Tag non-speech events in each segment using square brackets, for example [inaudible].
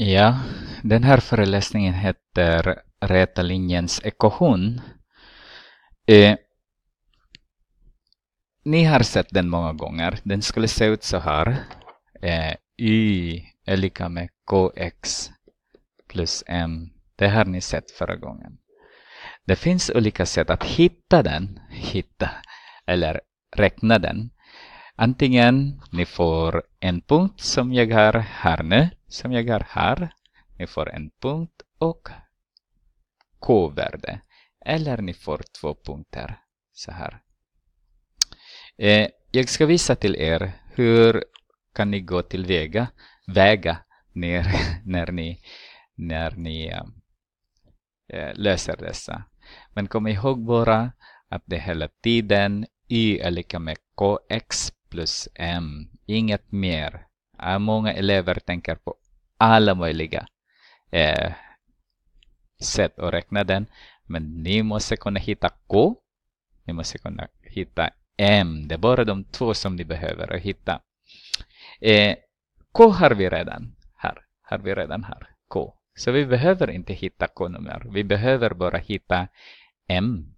Ja, den här föreläsningen heter Räta linjens ekvation. Eh, ni har sett den många gånger. Den skulle se ut så här. Eh, y är lika med kx plus m. Det har ni sett förra gången. Det finns olika sätt att hitta den, hitta eller räkna den. Antingen ni får en punkt som jag har här nu som jag har här. Ni får en punkt och k-värde. Eller ni får två punkter. Så här. Eh, jag ska visa till er hur kan ni gå tillväga väga ner [laughs] när ni, när ni äh, löser dessa. Men kom ihåg bara att det hela tiden y är lika med kx plus m, inget mer. Ah, många elever tänker på alla möjliga eh, sätt att räkna den. Men ni måste kunna hitta K. Ni måste kunna hitta M. Det är bara de två som ni behöver att hitta. Eh, K har vi redan här. Har vi redan här. K. Så vi behöver inte hitta K-nummer. Vi behöver bara hitta M.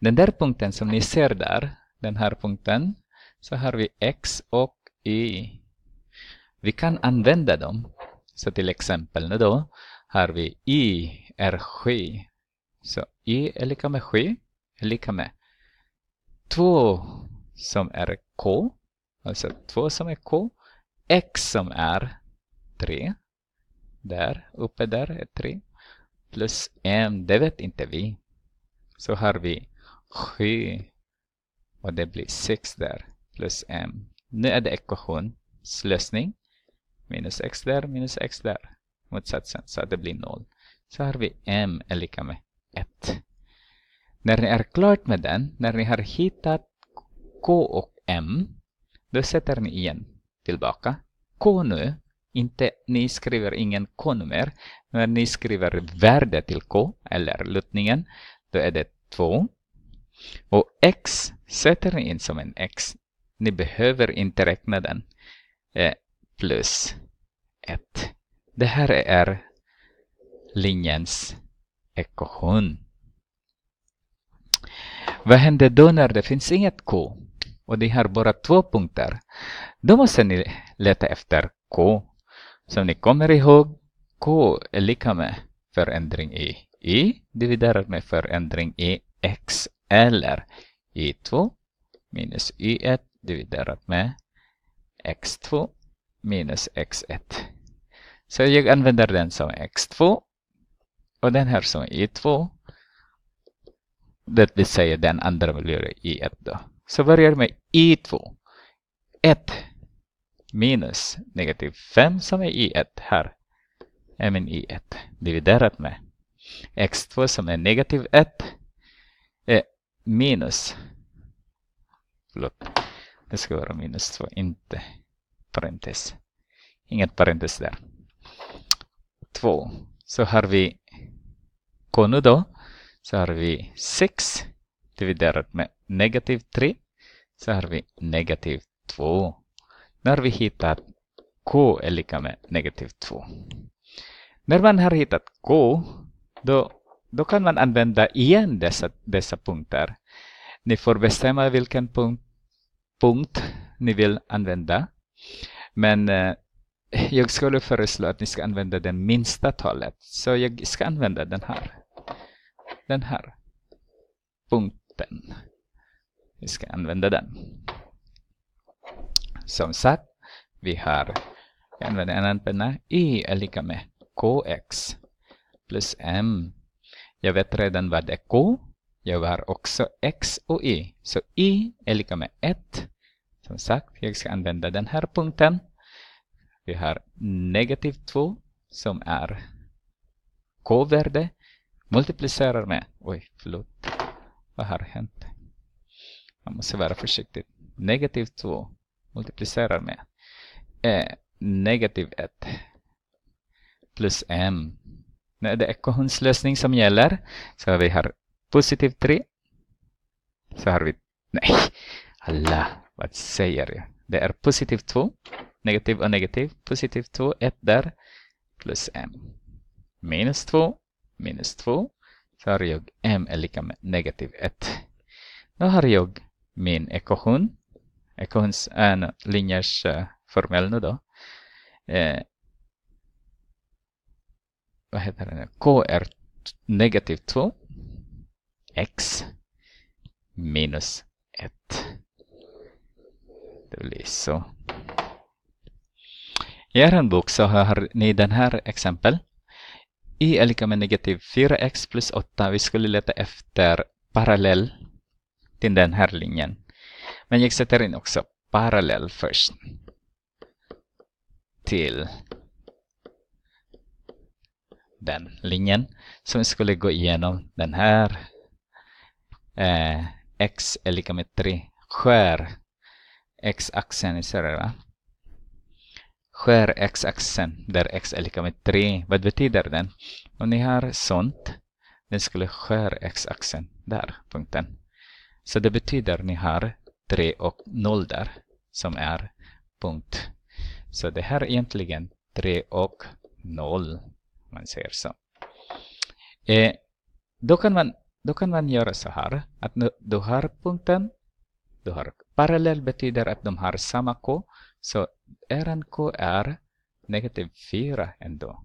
Den där punkten som ni ser där, den här punkten, så har vi X och Y. Vi kan använda dem. Så till exempel nu då har vi i är 7. Så i är lika med 7 är lika med 2 som är k, alltså 2 som är k, x som är 3, där uppe där är 3, plus m, det vet inte vi. Så har vi 7 och det blir 6 där, plus m. Nu är det ekvationslösning minus x där minus x där. Motsatsen, så det blir noll. Så har vi m är lika med 1. När ni är klart med den, när ni har hittat k och m, då sätter ni igen tillbaka. K nu, inte, ni skriver ingen k-nummer, men ni skriver värde till k, eller lutningen, då är det 2. Och x sätter ni in som en x. Ni behöver inte räkna den. Eh, plus ett. Det här är linjens ekvation. Vad händer då när det finns inget K? Och det har bara två punkter. Då måste ni leta efter K. Som ni kommer ihåg, K är lika med förändring i Y dividerat med förändring i X eller Y2 minus Y1 dividerat med X2 minus x1. Så jag använder den som x2 och den här som y2. Det vill säga den andra blir y1 då. Så börjar med y2. 1 minus negativ 5 som är y1 här. Är min y1 dividerat med x2 som är negativ 1 är minus. Förlåt, det ska vara minus 2, inte parentes. Inget parentes där. Två. Så har vi konu då. Så har vi sex dividerat med negativ tre. Så har vi negativ två. När vi hittat k är lika med negativ två. När man har hittat k, då, då kan man använda igen dessa, dessa punkter. Ni får bestämma vilken punkt, punkt ni vill använda. Men eh, [laughs] jag skulle föreslå att ni ska använda det minsta talet. Så jag ska använda den här. Den här punkten. Vi ska använda den. Som sagt, vi har jag använder en annan penna. Y är lika med KX plus M. Jag vet redan vad det är K. Jag har också X och Y. Så Y är lika med 1 som sagt, jag ska använda den här punkten. Vi har negativ 2 som är k-värde. Multiplicerar med... Oj, förlåt. Vad har hänt? Man måste vara försiktig. Negativ 2 multiplicerar med eh, negativ 1 plus m. Nu är det Ekohunds lösning som gäller. Så vi har positiv 3. Så har vi... Nej, alla vad säger jag? Det är positiv 2. Negativ och negativ. Positiv 2, 1 där. Plus m. Minus 2, minus 2. Så har jag m är lika med negativ 1. Nu har jag min ekvation. Ekvations, äh, linjers äh, formel nu då. Eh, vad heter den? K är negativ 2. X minus 1 release. Så. I er bok så har ni den här exempel. i är lika med negativ 4x plus 8. Vi skulle leta efter parallell till den här linjen. Men jag sätter in också parallell först. Till den linjen som skulle gå igenom den här eh, x är lika med 3 skär x-axeln i etc. Skär x-axeln där x är lika med 3. Vad betyder den? Om ni har sånt, den skulle skär x-axeln där, punkten. Så det betyder ni har 3 och 0 där, som är punkt. Så det här är egentligen 3 och 0, man säger så. Eh, då, kan man, då kan man göra så här, att du har punkten då parallell betyder att de har samma k, så RNK är negativ 4 ändå.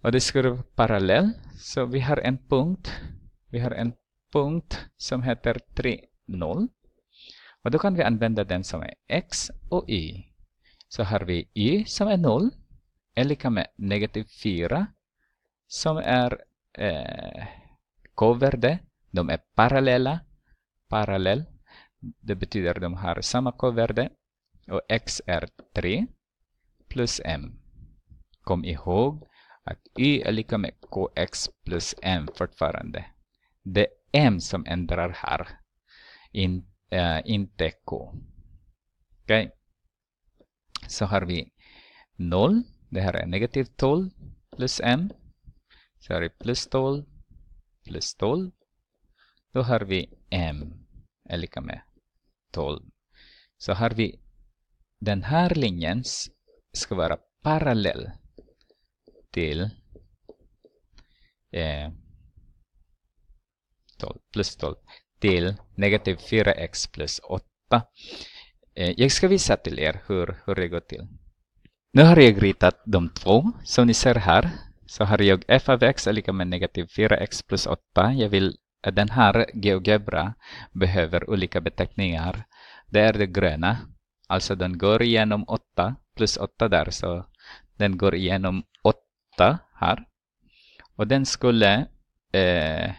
Och det skulle parallell, så vi har en punkt, vi har en punkt som heter 3, 0. Och då kan vi använda den som är x och y. Så har vi y som är 0, är lika med negativ 4, som är eh, k-värde, de är parallella, parallell det betyder de har samma k-värde och x är 3 plus m. Kom ihåg att y är lika med kx plus m fortfarande. Det är m som ändrar här, In, äh, inte k. Okej? Okay. Så har vi 0, det här är negativ 12 plus m. Så har vi plus 12 plus 12. Då har vi m är lika med 12. Så har vi den här linjens ska vara parallell till eh, 12, plus 12 till negativ 4x plus 8. Eh, jag ska visa till er hur, hur det går till. Nu har jag ritat de två som ni ser här. Så har jag f av x är lika med negativ 4x plus 8. Jag vill den här GeoGebra behöver olika beteckningar. Det är det gröna, alltså den går igenom 8 plus 8 där, så den går igenom 8 här. Och den skulle eh,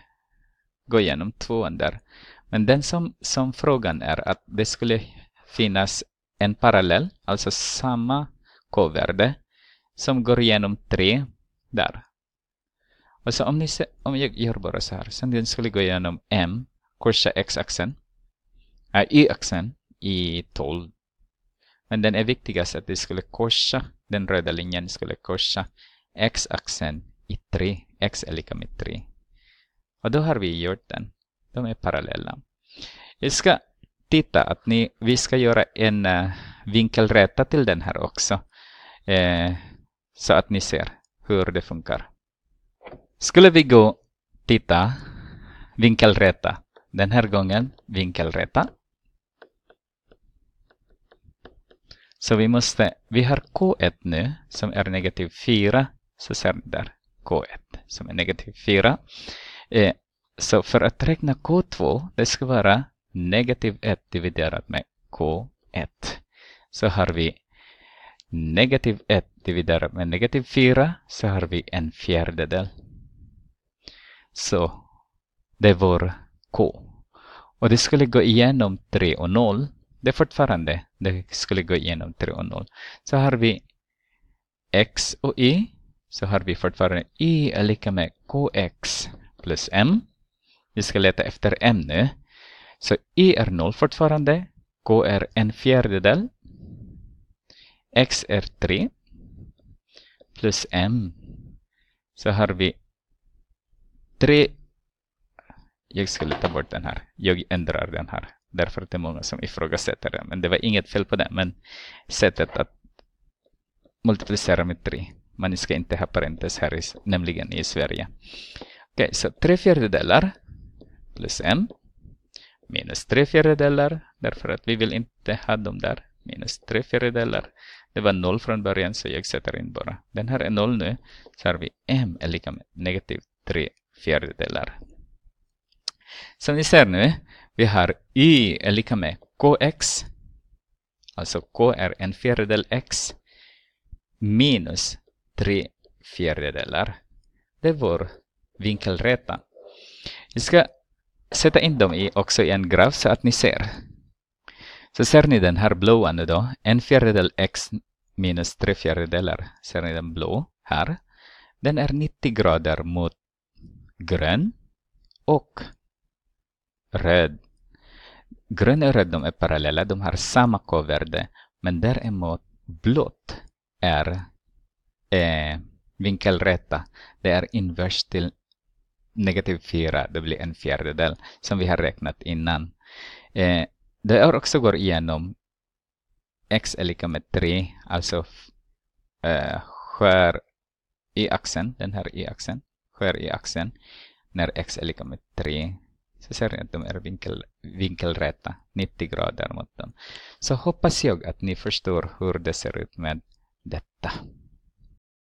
gå igenom 2 där. Men den som, som frågan är att det skulle finnas en parallell, alltså samma k-värde, som går igenom 3 där. Basta om ni se, om jag gör bara så här. Sen den skulle gå igenom M, korsa X-axeln, äh, Y-axeln i 12. Men den är viktigast att det skulle korsa, den röda linjen skulle korsa X-axeln i 3. X är lika med 3. Och då har vi gjort den. De är parallella. Vi ska titta att ni, vi ska göra en uh, vinkelrätta till den här också. Eh, så att ni ser hur det funkar. Skulle vi gå titta vinkelrätta. Den här gången vinkelrätta. Så vi måste, vi har K1 nu som är negativ 4. Så ser ni där K1 som är negativ 4. Eh, så för att räkna K2, det ska vara negativ 1 dividerat med K1. Så har vi negativ 1 dividerat med negativ 4, så har vi en fjärdedel. Så det var K. Och det skulle gå igenom 3 och 0. Det är fortfarande, det skulle gå igenom 3 och 0. Så har vi X och Y. Så har vi fortfarande Y är lika med KX plus M. Vi ska leta efter M nu. Så Y är 0 fortfarande. K är en fjärdedel. X är 3. Plus M. Så har vi 3. Jag skulle ta bort den här. Jag ändrar den här. Därför att det är många som ifrågasätter den. Men det var inget fel på den. Men sättet att multiplicera med 3. Man ska inte ha parentes här, i, nämligen i Sverige. Okej, okay, så 3 fjärdedelar plus 1 minus 3 fjärdedelar. Därför att vi vill inte ha dem där. Minus 3 fjärdedelar. Det var 0 från början så jag sätter in bara. Den här är 0 nu. Så har vi m är lika med negativ 3 fjärdedelar. Som ni ser nu, vi har y är lika med kx, alltså k är en fjärdedel x, minus tre fjärdedelar. Det är vår vinkelräta. Vi ska sätta in dem i också i en graf så att ni ser. Så ser ni den här blåa nu då? En fjärdedel x minus tre fjärdedelar. Ser ni den blå här? Den är 90 grader mot grön och röd. Grön och röd de är parallella, de har samma k-värde. Men däremot blått är eh, vinkelrätta. Det är invers till negativ 4, det blir en fjärdedel som vi har räknat innan. Eh, det är också går igenom x är lika med 3, alltså eh, skär y-axeln, den här y-axeln sker i axeln när x är lika med 3 så ser ni att de är vinkel, vinkelrätta 90 grader mot dem. Så hoppas jag att ni förstår hur det ser ut med detta.